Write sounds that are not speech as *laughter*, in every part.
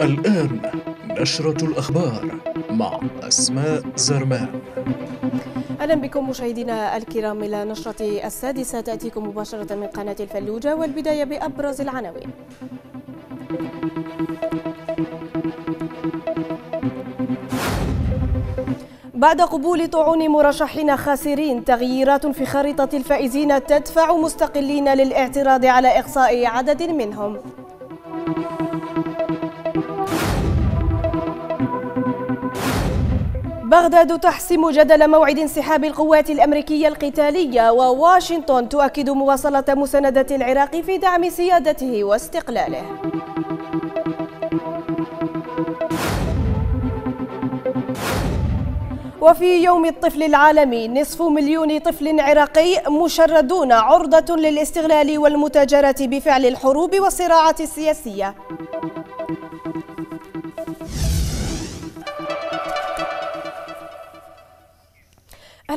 الآن نشرة الأخبار مع أسماء زرمان أهلا بكم مشاهدينا الكرام إلى نشرة السادسة تأتيكم مباشرة من قناة الفلوجة والبداية بأبرز العناوين بعد قبول طعون مرشحين خاسرين تغييرات في خريطة الفائزين تدفع مستقلين للاعتراض على إقصاء عدد منهم بغداد تحسم جدل موعد انسحاب القوات الأمريكية القتالية وواشنطن تؤكد مواصلة مساندة العراق في دعم سيادته واستقلاله وفي يوم الطفل العالمي نصف مليون طفل عراقي مشردون عرضة للاستغلال والمتاجرة بفعل الحروب والصراعات السياسية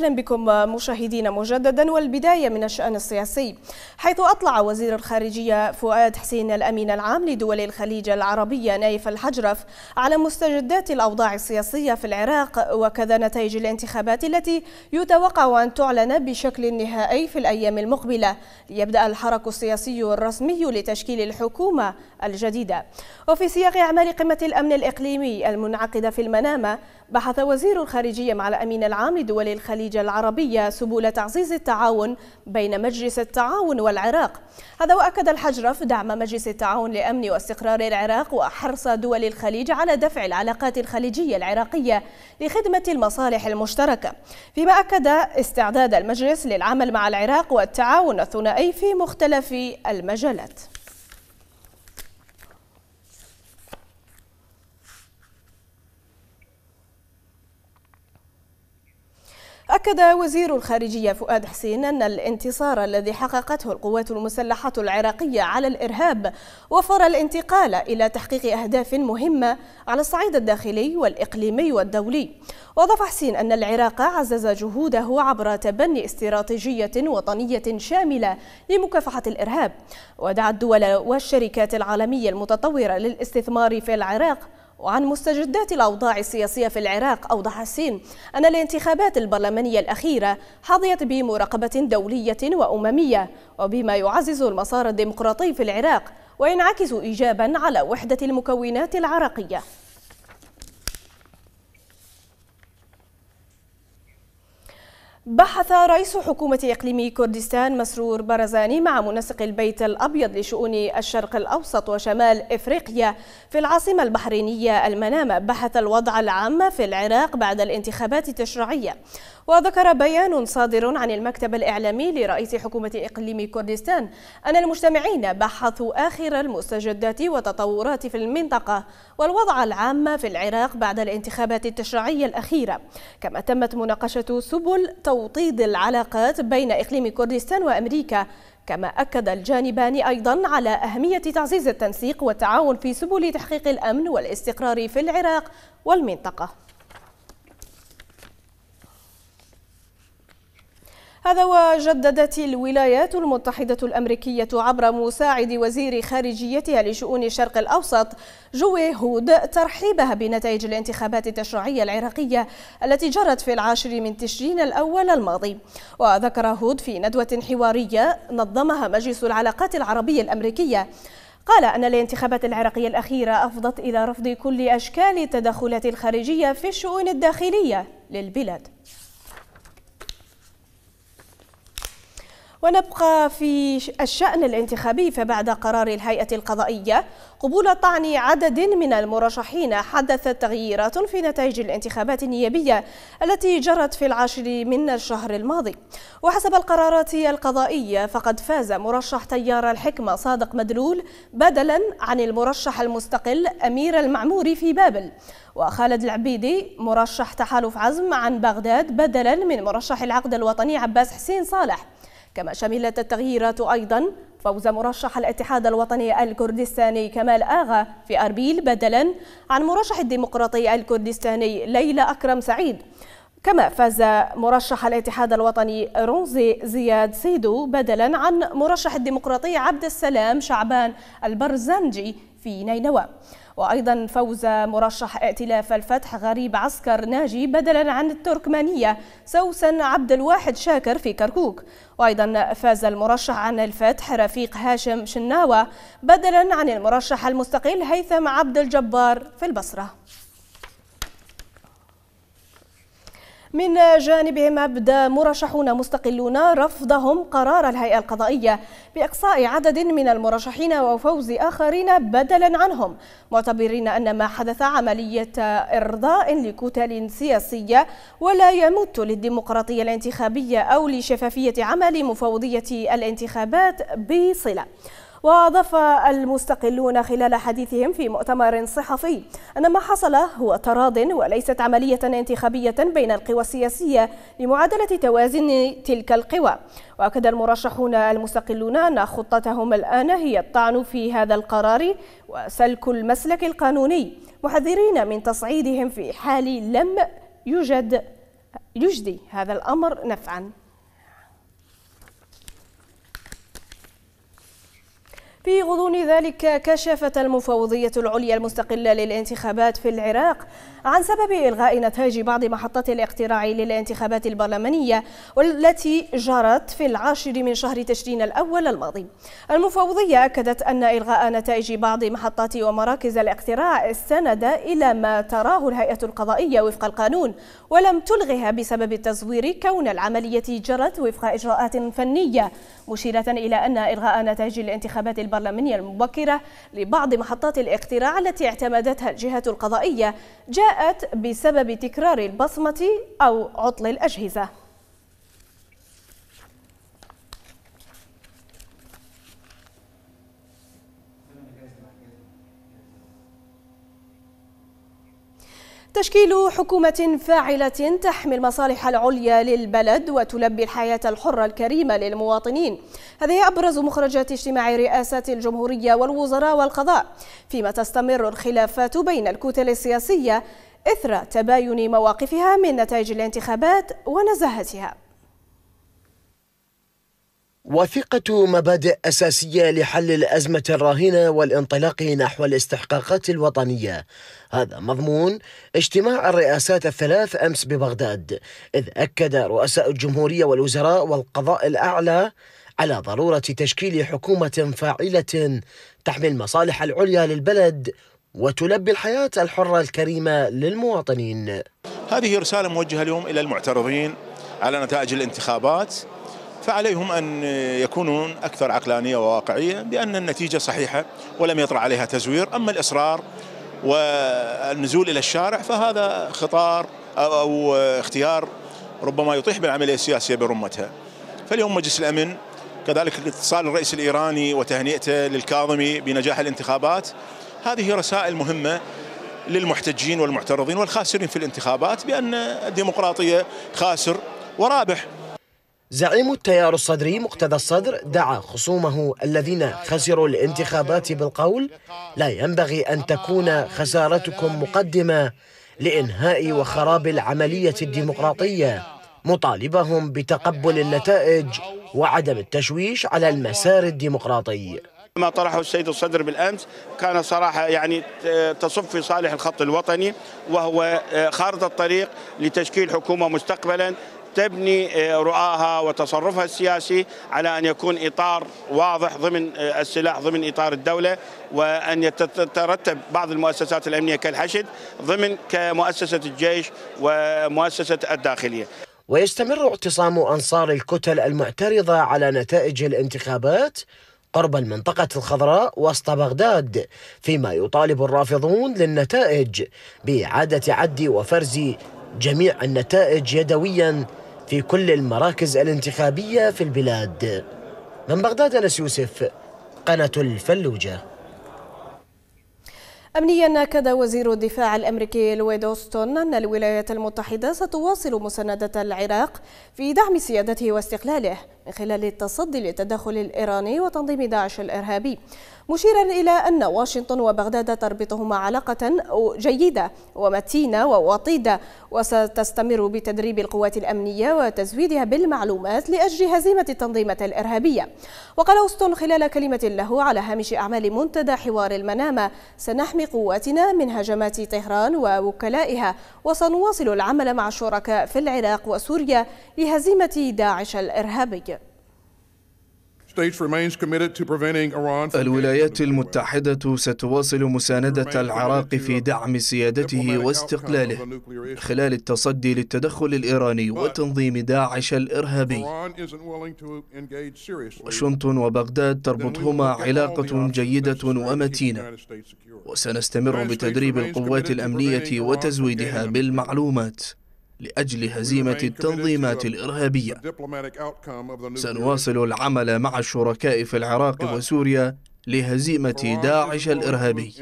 أهلا بكم مشاهدينا مجددا والبداية من الشأن السياسي حيث أطلع وزير الخارجية فؤاد حسين الأمين العام لدول الخليج العربية نايف الحجرف على مستجدات الأوضاع السياسية في العراق وكذا نتائج الانتخابات التي يتوقع أن تعلن بشكل نهائي في الأيام المقبلة ليبدأ الحرك السياسي الرسمي لتشكيل الحكومة الجديدة وفي سياق أعمال قمة الأمن الإقليمي المنعقدة في المنامة بحث وزير الخارجية مع الأمين العام لدول الخليج العربية سبل تعزيز التعاون بين مجلس التعاون والعراق هذا وأكد الحجرف دعم مجلس التعاون لأمن واستقرار العراق وحرص دول الخليج على دفع العلاقات الخليجية العراقية لخدمة المصالح المشتركة فيما أكد استعداد المجلس للعمل مع العراق والتعاون الثنائي في مختلف المجالات أكد وزير الخارجية فؤاد حسين أن الانتصار الذي حققته القوات المسلحة العراقية على الإرهاب وفر الانتقال إلى تحقيق أهداف مهمة على الصعيد الداخلي والإقليمي والدولي وأضاف حسين أن العراق عزز جهوده عبر تبني استراتيجية وطنية شاملة لمكافحة الإرهاب ودعا الدول والشركات العالمية المتطورة للاستثمار في العراق وعن مستجدات الأوضاع السياسية في العراق أوضح السين أن الانتخابات البرلمانية الأخيرة حظيت بمراقبة دولية وأممية وبما يعزز المسار الديمقراطي في العراق وينعكس إيجابا على وحدة المكونات العراقية بحث رئيس حكومة إقليم كردستان مسرور برزاني مع منسق البيت الأبيض لشؤون الشرق الأوسط وشمال إفريقيا في العاصمة البحرينية المنامة بحث الوضع العام في العراق بعد الانتخابات التشريعية وذكر بيان صادر عن المكتب الإعلامي لرئيس حكومة إقليم كردستان أن المجتمعين بحثوا آخر المستجدات وتطورات في المنطقة والوضع العام في العراق بعد الانتخابات التشريعية الأخيرة كما تمت مناقشة سبل توطيد العلاقات بين إقليم كردستان وأمريكا كما أكد الجانبان أيضا على أهمية تعزيز التنسيق والتعاون في سبل تحقيق الأمن والاستقرار في العراق والمنطقة هذا وجددت الولايات المتحدة الأمريكية عبر مساعد وزير خارجيتها لشؤون الشرق الأوسط جوي هود ترحيبها بنتائج الانتخابات التشريعية العراقية التي جرت في العاشر من تشرين الأول الماضي وذكر هود في ندوة حوارية نظمها مجلس العلاقات العربية الأمريكية قال أن الانتخابات العراقية الأخيرة أفضت إلى رفض كل أشكال التدخلات الخارجية في الشؤون الداخلية للبلاد ونبقى في الشأن الانتخابي فبعد قرار الهيئة القضائية قبول طعن عدد من المرشحين حدثت تغييرات في نتائج الانتخابات النيابية التي جرت في العاشر من الشهر الماضي وحسب القرارات القضائية فقد فاز مرشح تيار الحكمة صادق مدلول بدلا عن المرشح المستقل أمير المعموري في بابل وخالد العبيدي مرشح تحالف عزم عن بغداد بدلا من مرشح العقد الوطني عباس حسين صالح كما شملت التغييرات أيضا فوز مرشح الاتحاد الوطني الكردستاني كمال آغا في أربيل بدلا عن مرشح الديمقراطي الكردستاني ليلى أكرم سعيد كما فاز مرشح الاتحاد الوطني رونزي زياد سيدو بدلا عن مرشح الديمقراطي عبد السلام شعبان البرزنجي في نينوى وأيضا فوز مرشح ائتلاف الفتح غريب عسكر ناجي بدلا عن التركمانية سوسن عبد الواحد شاكر في كركوك وأيضا فاز المرشح عن الفتح رفيق هاشم شناوة بدلا عن المرشح المستقل هيثم عبد الجبار في البصره من جانبهم أبدى مرشحون مستقلون رفضهم قرار الهيئة القضائية بإقصاء عدد من المرشحين وفوز آخرين بدلا عنهم معتبرين أن ما حدث عملية إرضاء لكتل سياسية ولا يمت للديمقراطية الانتخابية أو لشفافية عمل مفوضية الانتخابات بصلة وأضاف المستقلون خلال حديثهم في مؤتمر صحفي أن ما حصل هو تراض وليست عملية انتخابية بين القوى السياسية لمعادلة توازن تلك القوى وأكد المرشحون المستقلون أن خطتهم الآن هي الطعن في هذا القرار وسلك المسلك القانوني محذرين من تصعيدهم في حال لم يوجد يجدي هذا الأمر نفعاً في غضون ذلك كشفت المفوضية العليا المستقلة للانتخابات في العراق عن سبب إلغاء نتائج بعض محطات الاقتراع للانتخابات البرلمانية والتي جرت في العاشر من شهر تشرين الأول الماضي المفوضية أكدت أن إلغاء نتائج بعض محطات ومراكز الاقتراع استند إلى ما تراه الهيئة القضائية وفق القانون ولم تلغها بسبب التزوير كون العملية جرت وفق إجراءات فنية مشيرة إلى أن إلغاء نتائج الانتخابات البرلمانية المبكرة لبعض محطات الاقتراع التي اعتمدتها الجهة القضائية جاءت بسبب تكرار البصمة أو عطل الأجهزة تشكيل حكومة فاعلة تحمي المصالح العليا للبلد وتلبي الحياة الحرة الكريمة للمواطنين هذه أبرز مخرجات اجتماع رئاسة الجمهورية والوزراء والقضاء فيما تستمر الخلافات بين الكتل السياسية إثر تباين مواقفها من نتائج الانتخابات ونزاهتها وثقة مبادئ أساسية لحل الأزمة الراهنة والانطلاق نحو الاستحقاقات الوطنية هذا مضمون اجتماع الرئاسات الثلاث أمس ببغداد إذ أكد رؤساء الجمهورية والوزراء والقضاء الأعلى على ضرورة تشكيل حكومة فاعلة تحمي المصالح العليا للبلد وتلبي الحياة الحرة الكريمة للمواطنين هذه رسالة موجهة اليوم إلى المعترضين على نتائج الانتخابات فعليهم أن يكونون أكثر عقلانية وواقعية بأن النتيجة صحيحة ولم يطرع عليها تزوير أما الإصرار والنزول إلى الشارع فهذا خطار أو اختيار ربما يطيح بالعملية السياسية برمتها فاليوم مجلس الأمن كذلك اتصال الرئيس الإيراني وتهنئته للكاظمي بنجاح الانتخابات هذه رسائل مهمة للمحتجين والمعترضين والخاسرين في الانتخابات بأن الديمقراطية خاسر ورابح زعيم التيار الصدري مقتدى الصدر دعا خصومه الذين خسروا الانتخابات بالقول لا ينبغي أن تكون خسارتكم مقدمة لإنهاء وخراب العملية الديمقراطية مطالبهم بتقبل النتائج وعدم التشويش على المسار الديمقراطي ما طرحه السيد الصدر بالامس كان صراحه يعني تصف في صالح الخط الوطني وهو خارطه الطريق لتشكيل حكومه مستقبلا تبني آه، رؤاها وتصرفها السياسي على ان يكون اطار واضح ضمن آه، السلاح ضمن اطار الدوله وان يترتب بعض المؤسسات الامنيه كالحشد ضمن كمؤسسه الجيش ومؤسسه الداخليه. ويستمر اعتصام انصار الكتل المعترضه على نتائج الانتخابات قرب المنطقة الخضراء وسط بغداد فيما يطالب الرافضون للنتائج بإعادة عد وفرز جميع النتائج يدويا في كل المراكز الانتخابية في البلاد من بغداد أنس يوسف قناة الفلوجة أمنيا أكد وزير الدفاع الأمريكي لويد أوستون أن الولايات المتحدة ستواصل مساندة العراق في دعم سيادته واستقلاله من خلال التصدي للتدخل الإيراني وتنظيم داعش الإرهابي مشيرا إلى أن واشنطن وبغداد تربطهما علاقة جيدة ومتينة ووطيدة وستستمر بتدريب القوات الأمنية وتزويدها بالمعلومات لأجل هزيمة التنظيمات الإرهابية وقال أوستون خلال كلمة له على هامش أعمال منتدى حوار المنامة سنحمي قواتنا من هجمات طهران ووكلائها وسنواصل العمل مع الشركاء في العراق وسوريا لهزيمة داعش الإرهابي الولايات المتحدة ستواصل مساندة العراق في دعم سيادته واستقلاله خلال التصدي للتدخل الإيراني وتنظيم داعش الإرهابي واشنطن وبغداد تربطهما علاقة جيدة ومتينة وسنستمر بتدريب القوات الأمنية وتزويدها بالمعلومات لأجل هزيمة التنظيمات الإرهابية سنواصل العمل مع الشركاء في العراق وسوريا لهزيمة داعش الإرهابي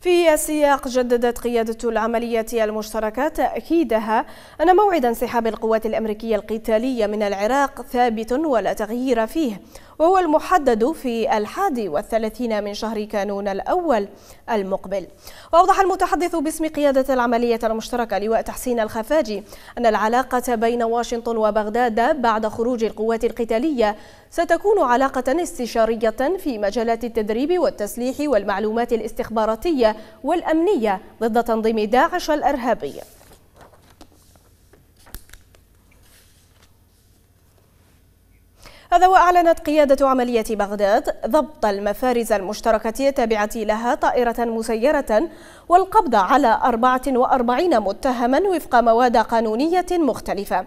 في سياق جددت قيادة العملية المشتركة تأكيدها أن موعد انسحاب القوات الأمريكية القتالية من العراق ثابت ولا تغيير فيه وهو المحدد في الحادي والثلاثين من شهر كانون الأول المقبل وأوضح المتحدث باسم قيادة العملية المشتركة لواء تحسين الخفاجي أن العلاقة بين واشنطن وبغداد بعد خروج القوات القتالية ستكون علاقة استشارية في مجالات التدريب والتسليح والمعلومات الاستخباراتية والأمنية ضد تنظيم داعش الإرهابي هذا وأعلنت قيادة عملية بغداد ضبط المفارز المشتركة التابعة لها طائرة مسيرة والقبض على 44 متهما وفق مواد قانونية مختلفة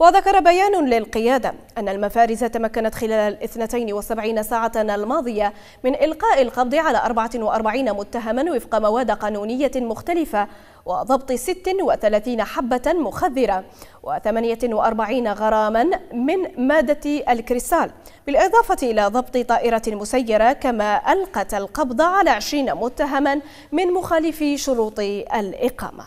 وذكر بيان للقيادة أن المفارز تمكنت خلال ال 72 ساعة الماضية من إلقاء القبض على 44 متهما وفق مواد قانونية مختلفة وضبط 36 حبة مخدرة و48 غراما من مادة الكريستال بالإضافة إلى ضبط طائرة مسيرة كما ألقت القبض على 20 متهما من مخالفي شروط الإقامة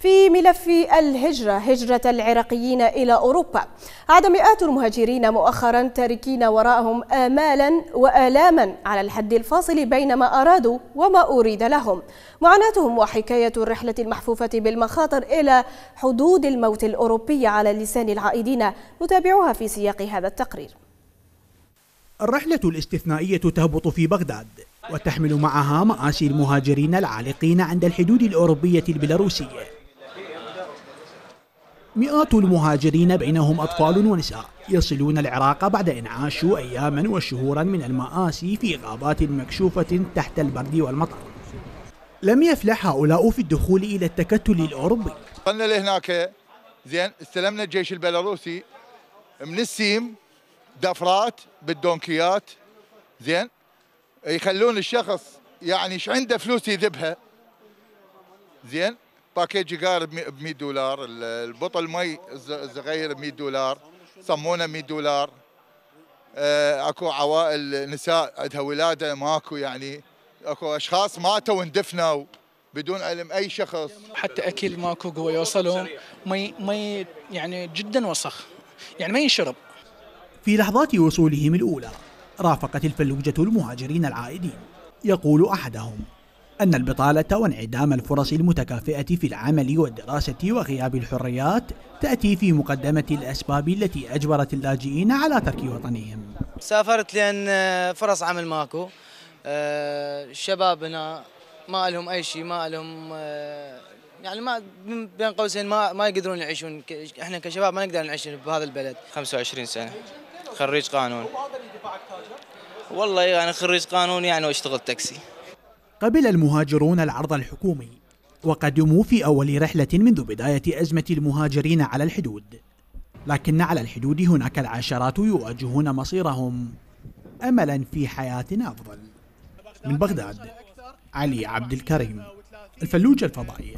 في ملف الهجرة هجرة العراقيين إلى أوروبا عاد مئات المهاجرين مؤخرا تاركين وراءهم آمالا وآلاما على الحد الفاصل بين ما أرادوا وما أريد لهم معاناتهم وحكاية الرحلة المحفوفة بالمخاطر إلى حدود الموت الأوروبية على لسان العائدين نتابعها في سياق هذا التقرير الرحلة الاستثنائية تهبط في بغداد وتحمل معها مآسي المهاجرين العالقين عند الحدود الأوروبية البيلاروسية مئات المهاجرين بينهم أطفال ونساء يصلون العراق بعد أن عاشوا أياما وشهورا من المآسي في غابات مكشوفة تحت البرد والمطر لم يفلح هؤلاء في الدخول إلى التكتل الأوروبي قلنا لهناك زين استلمنا الجيش البيلاروسي من السيم دفرات بالدونكيات زين يخلون الشخص يعني ايش عنده فلوس يذبها زين باكيج جار ب 100 دولار البطل مي الصغير ب 100 دولار صمونه 100 دولار اكو عوائل نساء عندها ولاده ماكو يعني اكو اشخاص ماتوا واندفنوا بدون علم اي شخص حتى اكل ماكو قوه يوصلهم مي مي يعني جدا وسخ يعني ما ينشرب في لحظات وصولهم الاولى رافقت الفلوجه المهاجرين العائدين يقول احدهم أن البطالة وانعدام الفرص المتكافئة في العمل والدراسة وغياب الحريات تأتي في مقدمة الأسباب التي أجبرت اللاجئين على ترك وطنهم سافرت لأن آه، فرص عمل ماكو الشباب آه، هنا ما لهم أي شيء ما لهم آه، يعني ما بين قوسين ما ما يقدرون يعيشون احنا كشباب ما نقدر نعيش بهذا البلد 25 سنه خريج قانون والله انا يعني خريج قانون يعني واشتغل تاكسي قبل المهاجرون العرض الحكومي وقدموا في أول رحلة منذ بداية أزمة المهاجرين على الحدود لكن على الحدود هناك العشرات يواجهون مصيرهم أملا في حياة أفضل من بغداد علي عبد الكريم الفلوجة الفضائية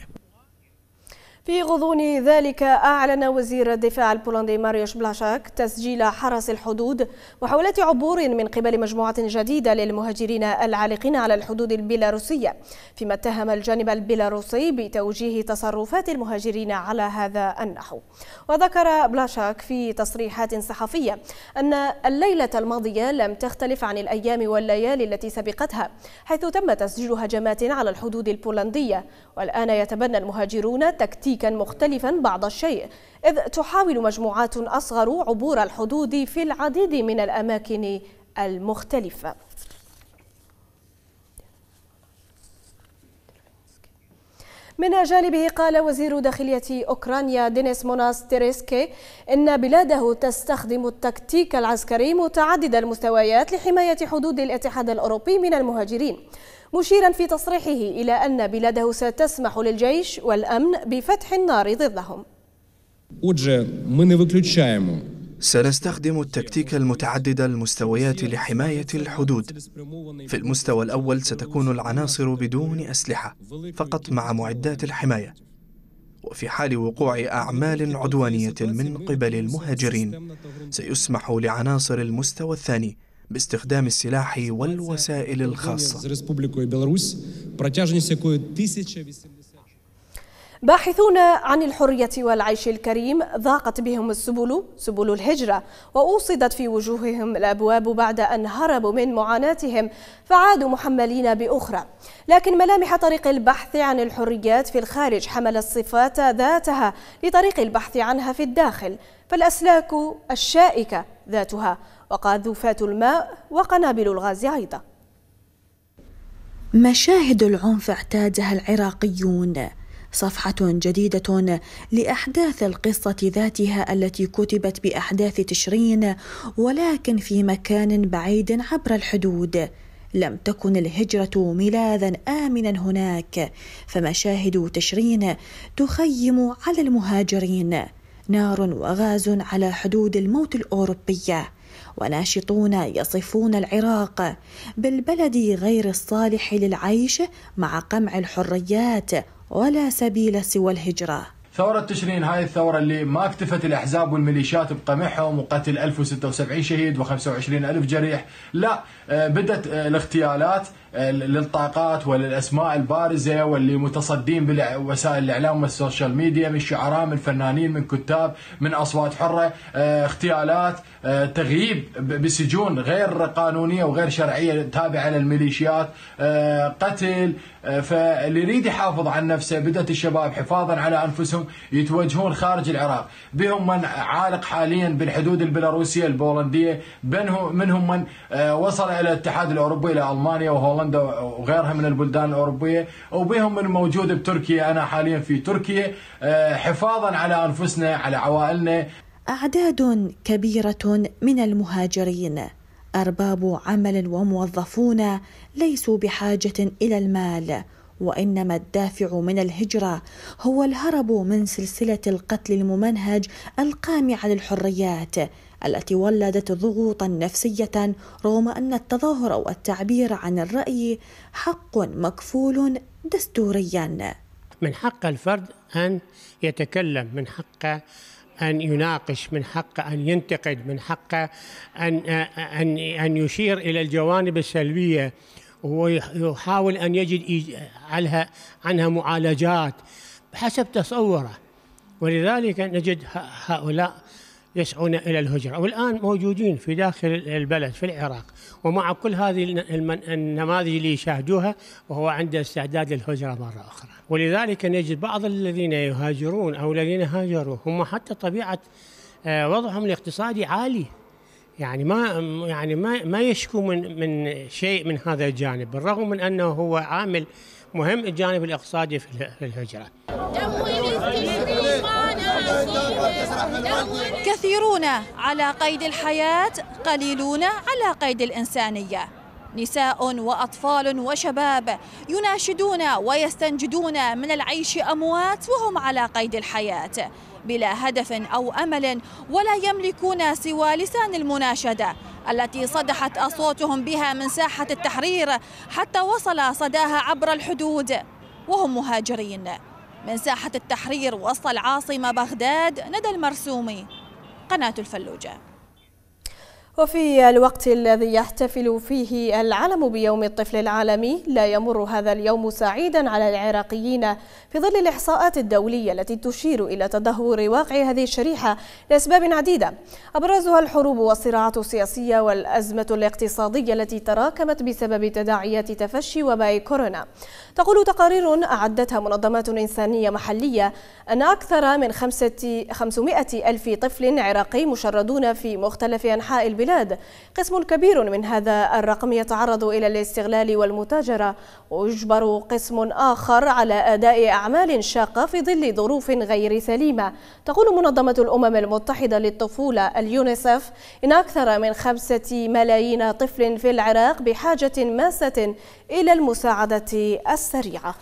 في غضون ذلك أعلن وزير الدفاع البولندي ماريوش بلاشاك تسجيل حرس الحدود وحولة عبور من قبل مجموعة جديدة للمهاجرين العالقين على الحدود البيلاروسية فيما اتهم الجانب البيلاروسي بتوجيه تصرفات المهاجرين على هذا النحو وذكر بلاشاك في تصريحات صحفية أن الليلة الماضية لم تختلف عن الأيام والليالي التي سبقتها حيث تم تسجيل هجمات على الحدود البولندية والآن يتبنى المهاجرون تكتيك تكتيكا مختلفا بعض الشيء إذ تحاول مجموعات أصغر عبور الحدود في العديد من الأماكن المختلفة من جانبه قال وزير داخلية أوكرانيا دينيس موناس تيريسكي إن بلاده تستخدم التكتيك العسكري متعدد المستويات لحماية حدود الاتحاد الأوروبي من المهاجرين مشيرا في تصريحه إلى أن بلاده ستسمح للجيش والأمن بفتح النار ضدهم سنستخدم التكتيك المتعدد المستويات لحماية الحدود. في المستوى الأول ستكون العناصر بدون أسلحة، فقط مع معدات الحماية. وفي حال وقوع أعمال عدوانية من قبل المهاجرين، سيسمح لعناصر المستوى الثاني باستخدام السلاح والوسائل الخاصة باحثون عن الحرية والعيش الكريم ضاقت بهم السبل سبل الهجرة وأوصدت في وجوههم الأبواب بعد أن هربوا من معاناتهم فعادوا محملين بأخرى لكن ملامح طريق البحث عن الحريات في الخارج حمل الصفات ذاتها لطريق البحث عنها في الداخل فالأسلاك الشائكة ذاتها وقاذوفات الماء وقنابل الغاز أيضا مشاهد العنف اعتادها العراقيون صفحة جديدة لأحداث القصة ذاتها التي كتبت بأحداث تشرين ولكن في مكان بعيد عبر الحدود لم تكن الهجرة ميلادا آمنا هناك فمشاهد تشرين تخيم على المهاجرين نار وغاز على حدود الموت الأوروبية وناشطون يصفون العراق بالبلد غير الصالح للعيش مع قمع الحريات ولا سبيل سوى الهجره ثورة تشرين هاي الثورة اللي ما اكتفت الأحزاب والميليشيات بقمعهم وقتل 1076 شهيد و25 ألف جريح لا آه، بدت آه، الاغتيالات للطاقات وللاسماء البارزه واللي متصدين بوسائل الاعلام والسوشيال ميديا من شعراء من فنانين من كتاب من اصوات حره آه، اغتيالات آه، تغييب بسجون غير قانونيه وغير شرعيه تابعه للميليشيات آه، قتل فاللي يريد يحافظ عن نفسه بدات الشباب حفاظا على انفسهم يتوجهون خارج العراق بهم من عالق حاليا بالحدود البيلاروسيه البولنديه منهم من وصل الى الاتحاد الاوروبي الى المانيا وهولندا بولندا وغيرها من البلدان الاوروبيه وبهم من موجود بتركيا انا حاليا في تركيا آه، حفاظا على انفسنا على عوائلنا اعداد كبيره من المهاجرين ارباب عمل وموظفون ليسوا بحاجه الى المال وانما الدافع من الهجره هو الهرب من سلسله القتل الممنهج القامعه للحريات التي ولدت ضغوطا نفسيه رغم ان التظاهر او التعبير عن الراي حق مكفول دستوريا من حق الفرد ان يتكلم من حقه أن يناقش من حقه أن ينتقد من حقه أن أن أن يشير إلى الجوانب السلبية ويحاول أن يجد عنها عنها معالجات حسب تصوره ولذلك نجد هؤلاء يسعون إلى الهجرة والآن موجودين في داخل البلد في العراق ومع كل هذه النماذج اللي يشاهدوها وهو عنده استعداد للهجرة مرة أخرى ولذلك نجد بعض الذين يهاجرون أو الذين هاجروا هم حتى طبيعة آه، وضعهم الاقتصادي عالي يعني ما يعني ما ما يشكو من من شيء من هذا الجانب بالرغم من انه هو عامل مهم الجانب الاقتصادي في الهجره. كثيرون على قيد الحياة قليلون على قيد الإنسانية نساء وأطفال وشباب يناشدون ويستنجدون من العيش أموات وهم على قيد الحياة بلا هدف أو أمل ولا يملكون سوى لسان المناشدة التي صدحت أصواتهم بها من ساحة التحرير حتى وصل صداها عبر الحدود وهم مهاجرين من ساحة التحرير وسط العاصمة بغداد ندى المرسومي قناة الفلوجة وفي الوقت الذي يحتفل فيه العالم بيوم الطفل العالمي لا يمر هذا اليوم سعيدا على العراقيين في ظل الإحصاءات الدولية التي تشير إلى تدهور واقع هذه الشريحة لأسباب عديدة أبرزها الحروب والصراعات السياسية والأزمة الاقتصادية التي تراكمت بسبب تداعيات تفشي وباء كورونا تقول تقارير أعدتها منظمات إنسانية محلية أن أكثر من 500 ألف طفل عراقي مشردون في مختلف أنحاء البلاد البلاد قسم كبير من هذا الرقم يتعرض إلى الاستغلال والمتاجرة ويجبر قسم آخر على أداء أعمال شاقة في ظل ظروف غير سليمة تقول منظمة الأمم المتحدة للطفولة اليونيسف إن أكثر من خمسة ملايين طفل في العراق بحاجة ماسة إلى المساعدة السريعة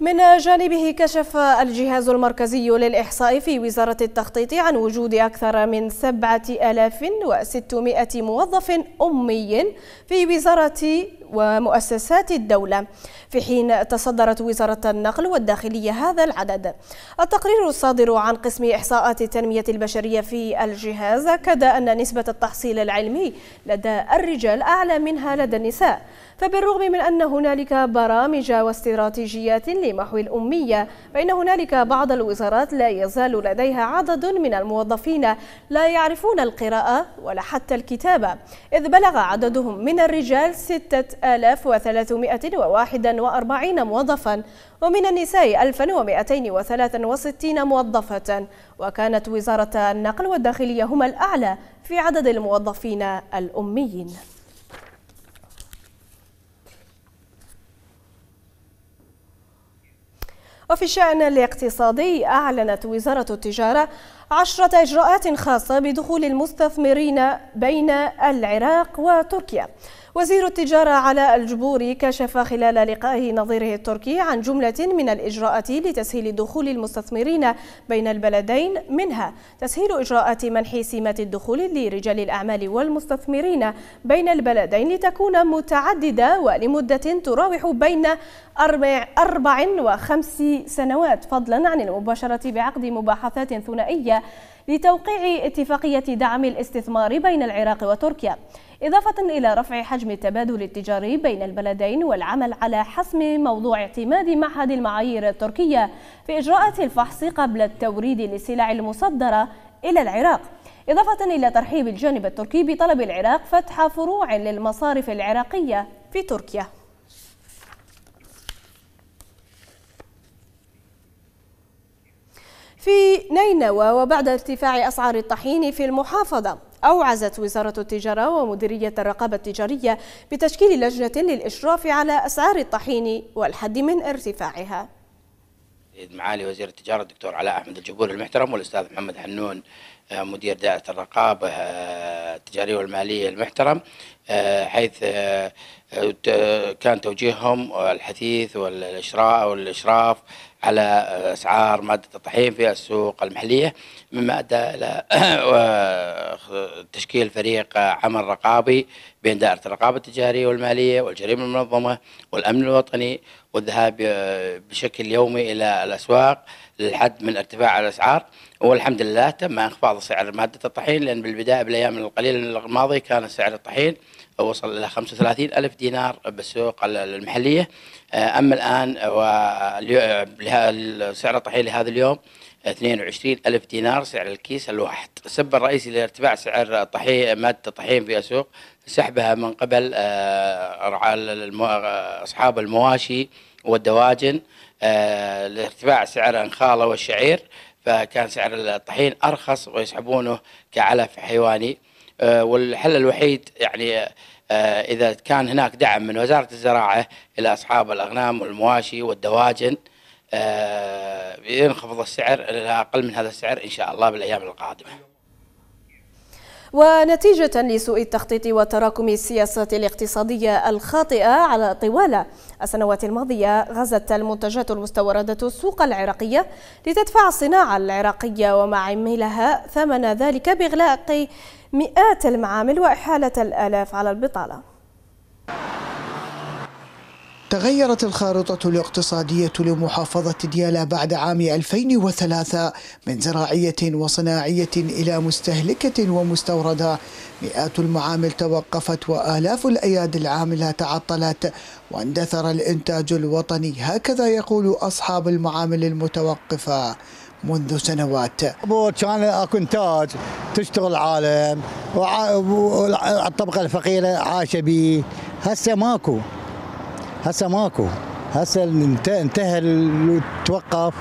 من جانبه كشف الجهاز المركزي للإحصاء في وزارة التخطيط عن وجود أكثر من 7600 موظف أمي في وزارة ومؤسسات الدولة في حين تصدرت وزارة النقل والداخلية هذا العدد التقرير الصادر عن قسم إحصاءات التنمية البشرية في الجهاز أكد أن نسبة التحصيل العلمي لدى الرجال أعلى منها لدى النساء فبالرغم من أن هنالك برامج واستراتيجيات لمحو الأمية فإن هنالك بعض الوزارات لا يزال لديها عدد من الموظفين لا يعرفون القراءة ولا حتى الكتابة إذ بلغ عددهم من الرجال 6341 موظفا ومن النساء 1263 موظفة وكانت وزارة النقل والداخلية هما الأعلى في عدد الموظفين الأميين وفي الشأن الاقتصادي أعلنت وزارة التجارة عشرة إجراءات خاصة بدخول المستثمرين بين العراق وتركيا وزير التجارة علاء الجبوري كشف خلال لقائه نظيره التركي عن جملة من الإجراءات لتسهيل دخول المستثمرين بين البلدين منها تسهيل إجراءات منح سمات الدخول لرجال الأعمال والمستثمرين بين البلدين لتكون متعددة ولمدة تراوح بين أربع وخمس سنوات فضلا عن المباشرة بعقد مباحثات ثنائية لتوقيع اتفاقية دعم الاستثمار بين العراق وتركيا إضافة إلى رفع حجم التبادل التجاري بين البلدين والعمل على حسم موضوع اعتماد معهد المعايير التركية في إجراءات الفحص قبل التوريد للسلع المصدرة إلى العراق إضافة إلى ترحيب الجانب التركي بطلب العراق فتح فروع للمصارف العراقية في تركيا في نينوى وبعد ارتفاع أسعار الطحين في المحافظة أوعزت وزارة التجارة ومديرية الرقابة التجارية بتشكيل لجنة للإشراف على أسعار الطحين والحد من ارتفاعها معالي وزير التجارة الدكتور علاء أحمد الجبور المحترم والأستاذ محمد حنون آه، مدير دائرة الرقابة آه، التجارية والمالية المحترم آه، حيث كان توجيههم الحثيث والإشراء والإشراف على اسعار ماده الطحين في السوق المحليه مما ادى الى *clears throat* تشكيل فريق عمل رقابي بين دائره الرقابه التجاريه والماليه والجريمه المنظمه والامن الوطني والذهاب بشكل يومي الى الاسواق للحد من ارتفاع الاسعار والحمد لله تم انخفاض سعر مادة الطحين لأن بالبداية بالأيام القليلة الماضية كان سعر الطحين وصل إلى 35 ألف دينار بالسوق المحلية آه، أما الآن سعر الطحين لهذا اليوم 22 ألف دينار سعر الكيس الواحد السبب الرئيسي لارتفاع سعر الطحين مادة الطحين في السوق سحبها من قبل آه، أصحاب المواشي والدواجن آه، لارتفاع سعر الانخالة والشعير فكان سعر الطحين ارخص ويسحبونه كعلف حيواني آه، والحل الوحيد يعني آه، اذا كان هناك دعم من وزاره الزراعه الى اصحاب الاغنام والمواشي والدواجن آه، ينخفض السعر الى اقل من هذا السعر ان شاء الله بالايام القادمه ونتيجة لسوء التخطيط وتراكم السياسات الاقتصادية الخاطئة على طوال السنوات الماضية غزت المنتجات المستوردة السوق العراقية لتدفع الصناعة العراقية ومعاملها ثمن ذلك بإغلاق مئات المعامل وإحالة الآلاف على البطالة تغيرت الخارطة الاقتصادية لمحافظة ديالى بعد عام 2003 من زراعية وصناعية إلى مستهلكة ومستوردة مئات المعامل توقفت وآلاف الأيادي العاملة تعطلت واندثر الإنتاج الوطني هكذا يقول أصحاب المعامل المتوقفة منذ سنوات كان اكو انتاج تشتغل عالم والطبقه الفقيره عايشه به هسه ماكو هسه ماكو هسه انتهى توقف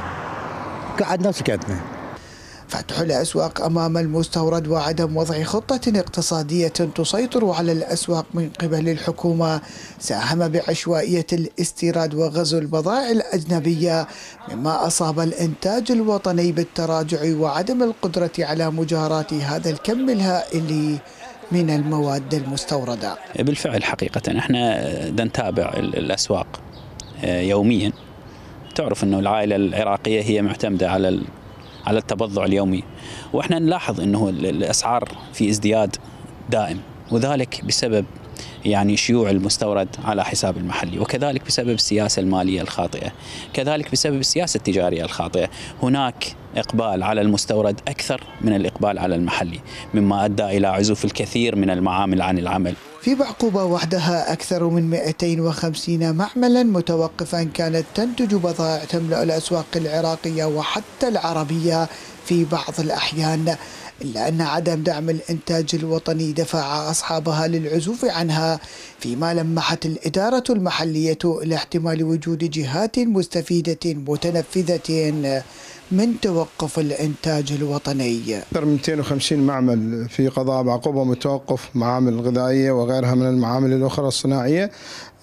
قعد نفس كاتنا فتح الأسواق أمام المستورد وعدم وضع خطة اقتصادية تسيطر على الأسواق من قبل الحكومة ساهم بعشوائية الاستيراد وغزو البضائع الأجنبية مما أصاب الإنتاج الوطني بالتراجع وعدم القدرة على مجاراة هذا الكم الهائل من المواد المستورده. بالفعل حقيقه احنا آه، نتابع الاسواق آه، يوميا تعرف انه العائله العراقيه هي معتمده على على التبضع اليومي واحنا نلاحظ انه الاسعار في ازدياد دائم وذلك بسبب يعني شيوع المستورد على حساب المحلي وكذلك بسبب السياسه الماليه الخاطئه كذلك بسبب السياسه التجاريه الخاطئه هناك إقبال على المستورد أكثر من الإقبال على المحلي مما أدى إلى عزوف الكثير من المعامل عن العمل في بعقوبة وحدها أكثر من 250 معملا متوقفا كانت تنتج بضائع تملأ الأسواق العراقية وحتى العربية في بعض الأحيان إلا أن عدم دعم الإنتاج الوطني دفع أصحابها للعزوف عنها فيما لمحت الإدارة المحلية لاحتمال وجود جهات مستفيدة متنفذة من توقف الإنتاج الوطني أكثر من 250 معمل في قضاء بعقوبة متوقف معامل غذائية وغيرها من المعامل الأخرى الصناعية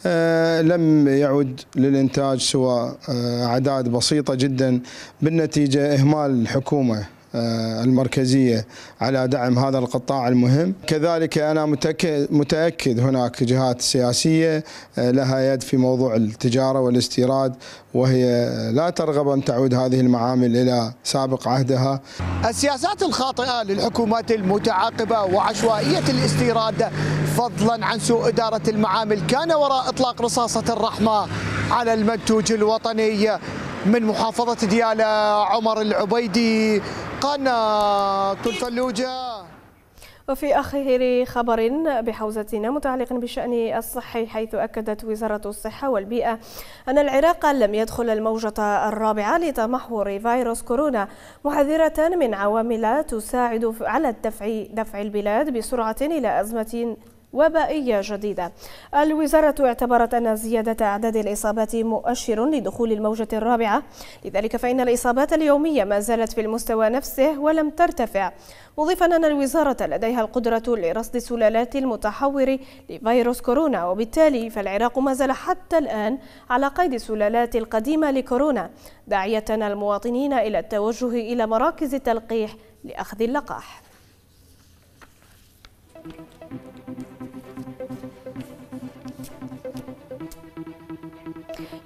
آه، لم يعد للإنتاج سوى آه، أعداد بسيطة جدا بالنتيجة إهمال الحكومة آه، المركزية على دعم هذا القطاع المهم كذلك أنا متأكد هناك جهات سياسية آه، لها يد في موضوع التجارة والاستيراد وهي لا ترغب أن تعود هذه المعامل إلى سابق عهدها السياسات الخاطئة للحكومات المتعاقبة وعشوائية الاستيراد فضلا عن سوء إدارة المعامل كان وراء إطلاق رصاصة الرحمة على المنتوج الوطني من محافظة ديالى عمر العبيدي قناة اللوجة وفي آخر خبر بحوزتنا متعلق بشأن الصحي حيث أكدت وزارة الصحة والبيئة أن العراق لم يدخل الموجة الرابعة لتمحور فيروس كورونا محذرة من عوامل تساعد على الدفع دفع البلاد بسرعة إلى أزمة وبائية جديدة الوزارة اعتبرت أن زيادة أعداد الإصابات مؤشر لدخول الموجة الرابعة لذلك فإن الإصابات اليومية ما زالت في المستوى نفسه ولم ترتفع مضيفا أن الوزارة لديها القدرة لرصد سلالات المتحور لفيروس كورونا وبالتالي فالعراق ما زال حتى الآن على قيد السلالات القديمة لكورونا داعية المواطنين إلى التوجه إلى مراكز التلقيح لأخذ اللقاح.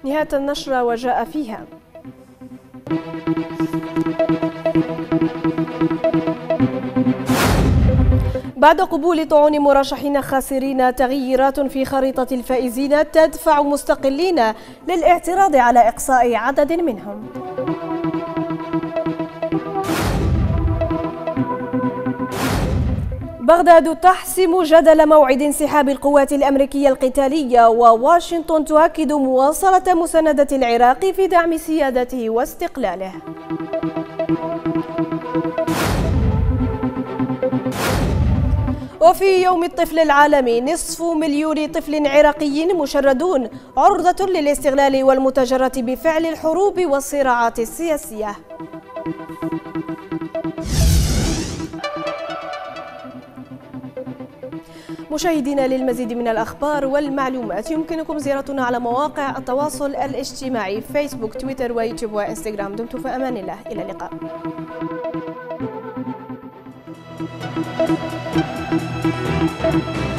نهاية النشرة وجاء فيها بعد قبول طعون مرشحين خاسرين تغييرات في خريطة الفائزين تدفع مستقلين للاعتراض على إقصاء عدد منهم بغداد تحسم جدل موعد انسحاب القوات الأمريكية القتالية وواشنطن تؤكد مواصلة مساندة العراق في دعم سيادته واستقلاله وفي يوم الطفل العالمي نصف مليون طفل عراقي مشردون عرضة للاستغلال والمتجرة بفعل الحروب والصراعات السياسية مشاهدينا للمزيد من الأخبار والمعلومات يمكنكم زيارتنا على مواقع التواصل الاجتماعي فيسبوك تويتر ويوتيوب وإنستغرام دمتم في أمان الله إلى اللقاء Thank you.